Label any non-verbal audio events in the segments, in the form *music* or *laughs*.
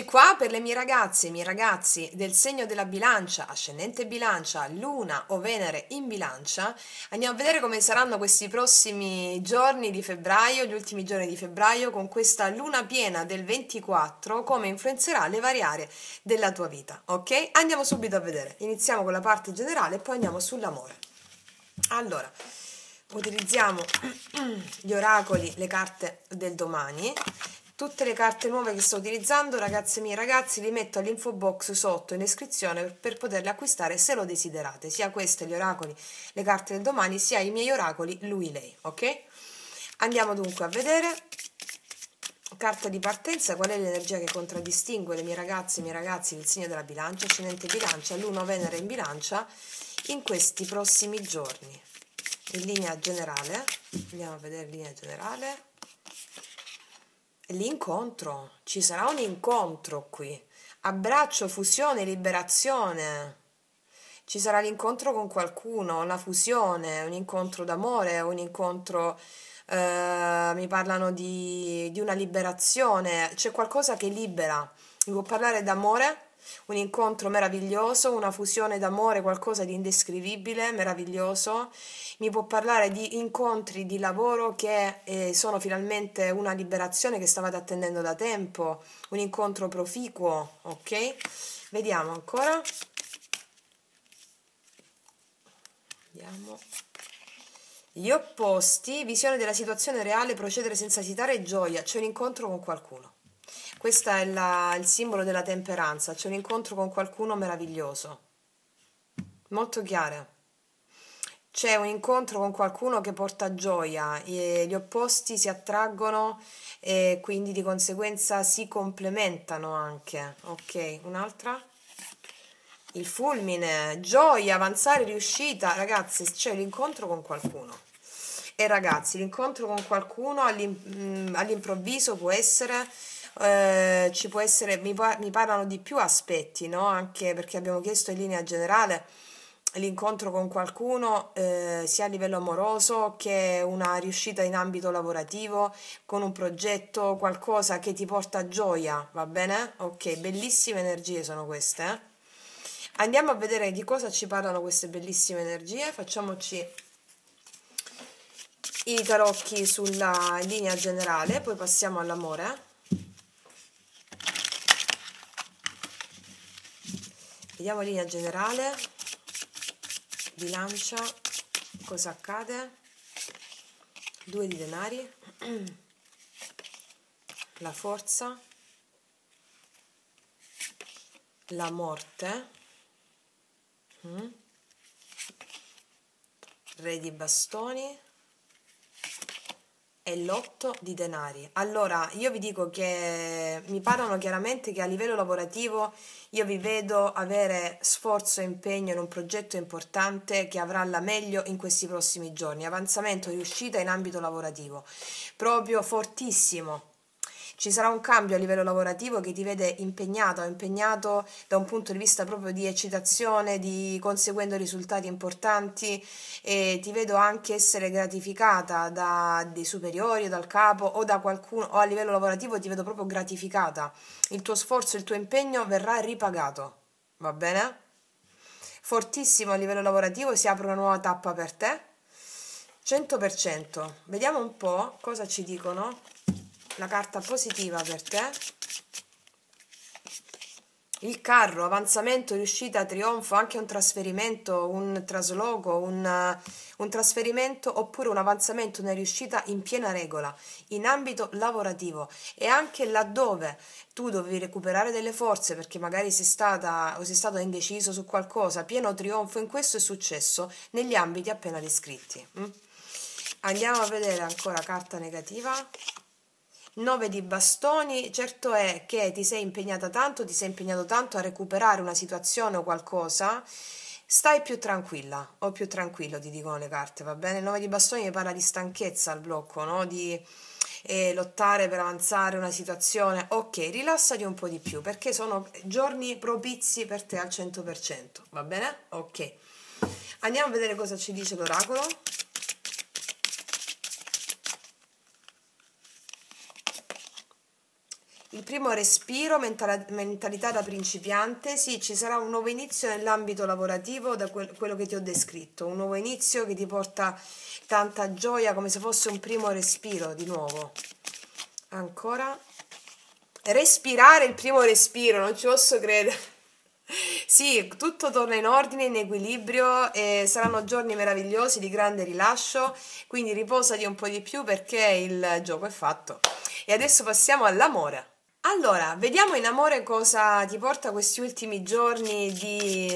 Eccoci qua per le mie ragazze e i miei ragazzi del segno della bilancia, ascendente bilancia, luna o venere in bilancia. Andiamo a vedere come saranno questi prossimi giorni di febbraio, gli ultimi giorni di febbraio, con questa luna piena del 24, come influenzerà le varie aree della tua vita. Ok? Andiamo subito a vedere. Iniziamo con la parte generale e poi andiamo sull'amore. Allora, utilizziamo *clears throat* gli oracoli, le carte del domani Tutte le carte nuove che sto utilizzando, ragazze e miei ragazzi, vi metto all'info box sotto in descrizione per, poterle acquistare se lo desiderate, sia queste gli oracoli, le carte del domani, sia i miei oracoli lui lei, ok? Andiamo dunque a vedere carta di partenza, qual è l'energia che contraddistingue le mie ragazze e i miei ragazzi il segno della bilancia, ascendente bilancia, l'uno Venere in bilancia in questi prossimi giorni. In linea generale, andiamo a vedere in linea generale. L'incontro, ci sarà un incontro qui. Abbraccio, fusione, liberazione. Ci sarà l'incontro con qualcuno, una fusione, un incontro d'amore, un incontro... Eh, mi parlano di, di una liberazione, c'è qualcosa che libera. Mi può parlare d'amore un incontro meraviglioso, una fusione d'amore, qualcosa di indescrivibile, meraviglioso. Mi può parlare di incontri di lavoro che eh, sono finalmente una liberazione che stavate attendendo da tempo, un incontro proficuo, ok? Vediamo ancora. Vediamo. Gli opposti, visione della situazione reale, procedere senza esitare e gioia, c'è un incontro con qualcuno. Questo è la, il simbolo della temperanza, c'è un incontro con qualcuno meraviglioso. Molto chiaro. C'è un incontro con qualcuno che porta gioia, e gli opposti si attraggono e quindi di conseguenza si complementano anche. Ok, un'altra? Il fulmine, gioia, avanzare, riuscita. Ragazzi, c'è l'incontro con qualcuno. E ragazzi, l'incontro con qualcuno mm, all'improvviso può essere eh, ci può essere, mi, mi parlano di più aspetti, no? anche perché abbiamo chiesto in linea generale l'incontro con qualcuno eh, sia a livello amoroso che una riuscita in ambito lavorativo con un progetto qualcosa che ti porta gioia va bene ok bellissime energie sono queste eh. andiamo a vedere di cosa ci parlano queste bellissime energie facciamoci i tarocchi sulla linea generale poi passiamo all'amore eh. Vediamo linea generale, bilancia, cosa accade, due di denari, *clears throat* la forza, la morte, mm. re di bastoni, è l'otto di denari. Allora, io vi dico che mi parlano chiaramente che a livello lavorativo io vi vedo avere sforzo e impegno in un progetto importante che avrà la meglio in questi prossimi giorni, avanzamento, riuscita in ambito lavorativo, proprio fortissimo ci sarà un cambio a livello lavorativo che ti vede impegnato, impegnato da un punto di vista proprio di eccitazione, di conseguendo risultati importanti e ti vedo anche essere gratificata da dei superiori, dal capo o da qualcuno o a livello lavorativo ti vedo proprio gratificata. Il tuo sforzo, il tuo impegno verrà ripagato. Va bene? Fortissimo a livello lavorativo, si apre una nuova tappa per te. 100%. Vediamo un po' cosa ci dicono la carta positiva per te. Il carro, avanzamento, riuscita, trionfo, anche un trasferimento, un trasloco, un, un trasferimento oppure un avanzamento, una riuscita in piena regola, in ambito lavorativo e anche laddove tu dovevi recuperare delle forze perché magari sei stata o sei stato indeciso su qualcosa, pieno trionfo in questo è successo negli ambiti appena descritti. Mm? Andiamo a vedere ancora carta negativa. 9 di bastoni, certo è che ti sei impegnata tanto, ti sei impegnato tanto a recuperare una situazione o qualcosa, stai più tranquilla o più tranquillo, ti dicono le carte, va bene? 9 di bastoni parla di stanchezza al blocco, no? Di eh, lottare per avanzare una situazione. Ok, rilassati un po' di più perché sono giorni propizi per te al 100%, va bene? Ok. Andiamo a vedere cosa ci dice l'oracolo. Il primo respiro, mentalità da principiante, sì, ci sarà un nuovo inizio nell'ambito lavorativo da quello che ti ho descritto, un nuovo inizio che ti porta tanta gioia come se fosse un primo respiro di nuovo. Ancora. Respirare il primo respiro, non ci posso credere. *laughs* Sì, tutto torna in ordine, in equilibrio e saranno giorni meravigliosi di grande rilascio, quindi riposati un po' di più perché il gioco è fatto. E adesso passiamo all'amore. Allora, vediamo in amore cosa ti porta questi ultimi giorni di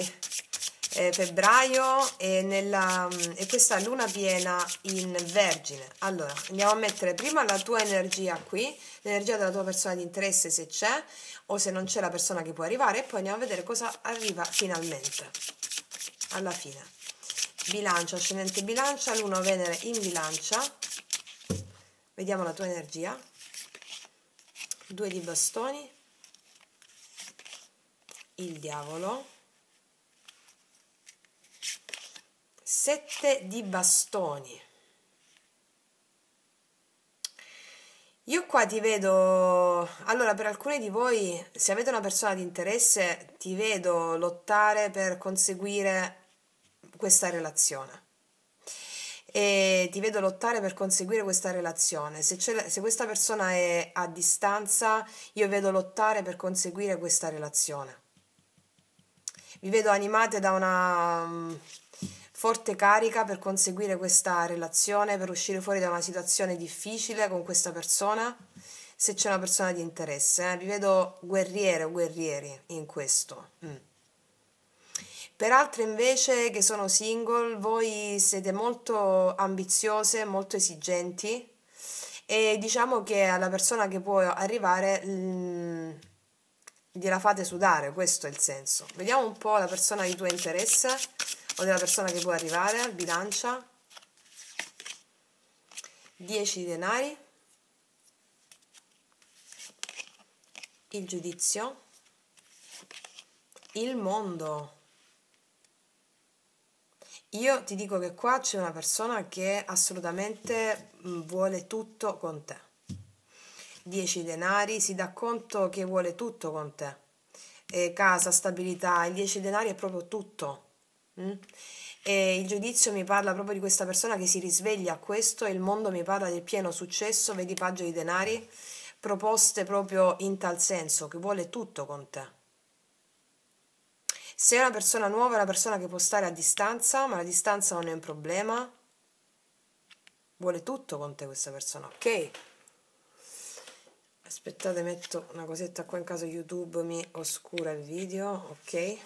eh, febbraio e, nella, mm, e questa luna piena in vergine. Allora, andiamo a mettere prima la tua energia qui, l'energia della tua persona di interesse se c'è o se non c'è la persona che può arrivare e poi andiamo a vedere cosa arriva finalmente. Alla fine. Bilancia, ascendente bilancia, luna Venere in bilancia. Vediamo la tua energia due di bastoni il diavolo sette di bastoni io qua ti vedo allora per alcuni di voi se avete una persona di interesse ti vedo lottare per conseguire questa relazione e ti vedo lottare per conseguire questa relazione. Se, se questa persona è a distanza, io vedo lottare per conseguire questa relazione. Vi vedo animate da una mm, forte carica per conseguire questa relazione, per uscire fuori da una situazione difficile con questa persona, se c'è una persona di interesse. Eh. Vi vedo guerriere o guerrieri in questo. Mm. Per altre invece che sono single, voi siete molto ambiziose, molto esigenti e diciamo che alla persona che può arrivare mm, gliela fate sudare, questo è il senso. Vediamo un po' la persona di tuo interesse o della persona che può arrivare, bilancia. 10 denari. Il giudizio. Il mondo. Io ti dico che qua c'è una persona che assolutamente mm, vuole tutto con te. Dieci denari, si dà conto che vuole tutto con te. E casa, stabilità, il dieci denari è proprio tutto. Mm? E il giudizio mi parla proprio di questa persona che si risveglia a questo, il mondo mi parla del pieno successo, vedi paggio di denari, proposte proprio in tal senso, che vuole tutto con te. Se è una persona nuova, è una persona che può stare a distanza, ma la distanza non è un problema. Vuole tutto con te questa persona, ok? Aspettate, metto una cosetta qua in caso YouTube mi oscura il video, ok?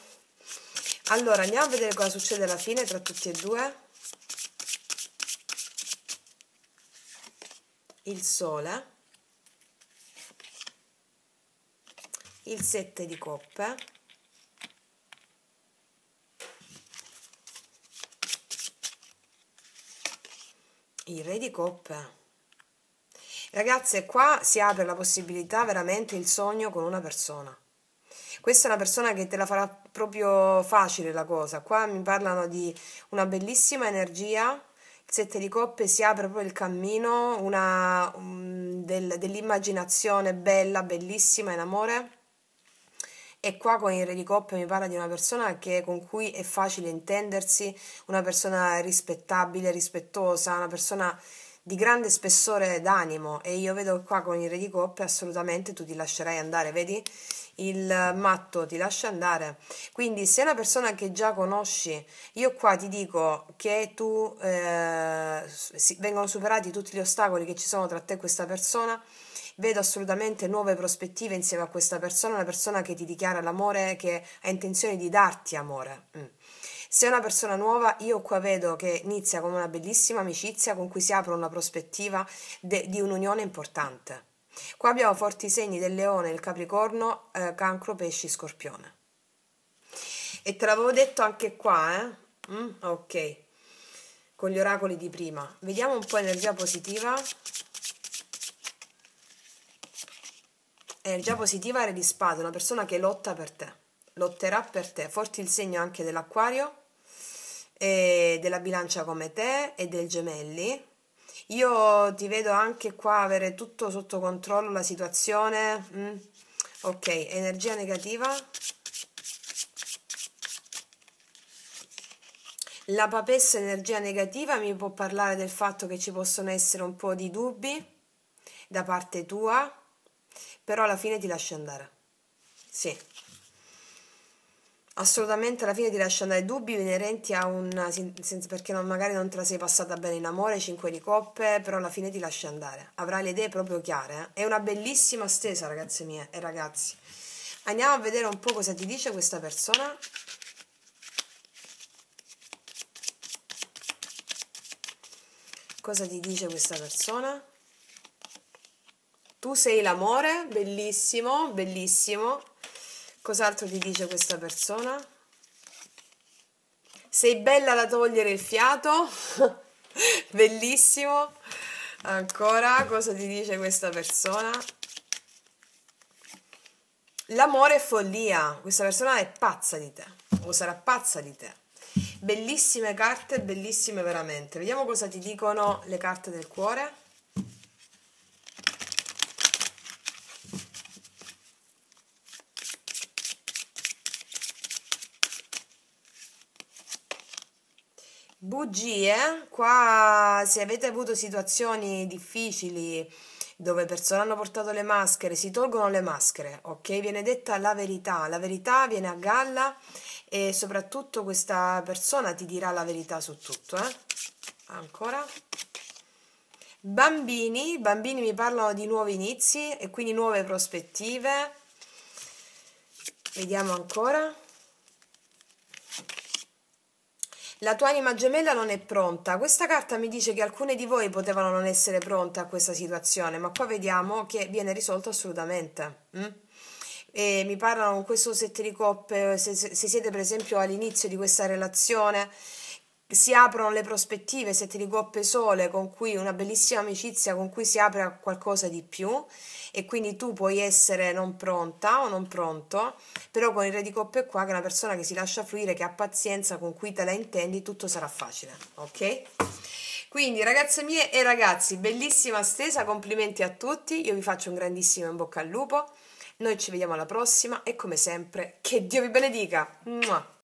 Allora, andiamo a vedere cosa succede alla fine tra tutti e due. Il sole. Il sette di coppe il re di coppe ragazze qua si apre la possibilità veramente il sogno con una persona questa è una persona che te la farà proprio facile la cosa qua mi parlano di una bellissima energia il sette di coppe si apre proprio il cammino una, um, del, dell'immaginazione bella bellissima in amore e qua con il re di coppe mi parla di una persona che, con cui è facile intendersi, una persona rispettabile, rispettosa, una persona di grande spessore d'animo e io vedo qua con il re di coppe assolutamente tu ti lascerai andare, vedi? Il matto ti lascia andare. Quindi se è una persona che già conosci, io qua ti dico che tu eh, vengono superati tutti gli ostacoli che ci sono tra te e questa persona vedo assolutamente nuove prospettive insieme a questa persona, una persona che ti dichiara l'amore, che ha intenzione di darti amore. Mm. Se è una persona nuova, io qua vedo che inizia con una bellissima amicizia con cui si apre una prospettiva de- di un'unione importante. Qua abbiamo forti segni del leone, il capricorno, eh, cancro, pesci, scorpione. E te l'avevo detto anche qua, eh? Mm, ok, con gli oracoli di prima. Vediamo un po' energia positiva. energia positiva era di spade, una persona che lotta per te, lotterà per te, forti il segno anche dell'acquario, e della bilancia come te e del gemelli. Io ti vedo anche qua avere tutto sotto controllo la situazione. Mm. Ok, energia negativa. La papessa energia negativa mi può parlare del fatto che ci possono essere un po' di dubbi da parte tua, però alla fine ti lasci andare. Sì. Assolutamente alla fine ti lasci andare dubbi inerenti a un... perché non, magari non te la sei passata bene in amore, 5 di coppe, però alla fine ti lasci andare. Avrai le idee proprio chiare. Eh? È una bellissima stesa, ragazze mie e ragazzi. Andiamo a vedere un po' cosa ti dice questa persona. Cosa ti dice questa persona? Tu sei l'amore, bellissimo, bellissimo. Cos'altro ti dice questa persona? Sei bella da togliere il fiato, *laughs* bellissimo. Ancora, cosa ti dice questa persona? L'amore è follia, questa persona è pazza di te, o sarà pazza di te. Bellissime carte, bellissime veramente. Vediamo cosa ti dicono le carte del cuore. Bugie, qua se avete avuto situazioni difficili dove persone hanno portato le maschere, si tolgono le maschere, ok? Viene detta la verità, la verità viene a galla e soprattutto questa persona ti dirà la verità su tutto, eh? Ancora. Bambini, bambini mi parlano di nuovi inizi e quindi nuove prospettive. Vediamo ancora. La tua anima gemella non è pronta. Questa carta mi dice che alcune di voi potevano non essere pronte a questa situazione, ma qua vediamo che viene risolto assolutamente. Mm? E mi parlano con questo sette di coppe, se, se siete per esempio all'inizio di questa relazione, si aprono le prospettive, sette di coppe sole, con cui una bellissima amicizia con cui si apre a qualcosa di più e quindi tu puoi essere non pronta o non pronto, però con il re di coppe qua che è una persona che si lascia fluire, che ha pazienza, con cui te la intendi, tutto sarà facile, ok? Quindi ragazze mie e ragazzi, bellissima stesa, complimenti a tutti, io vi faccio un grandissimo in bocca al lupo, noi ci vediamo alla prossima e come sempre, che Dio vi benedica!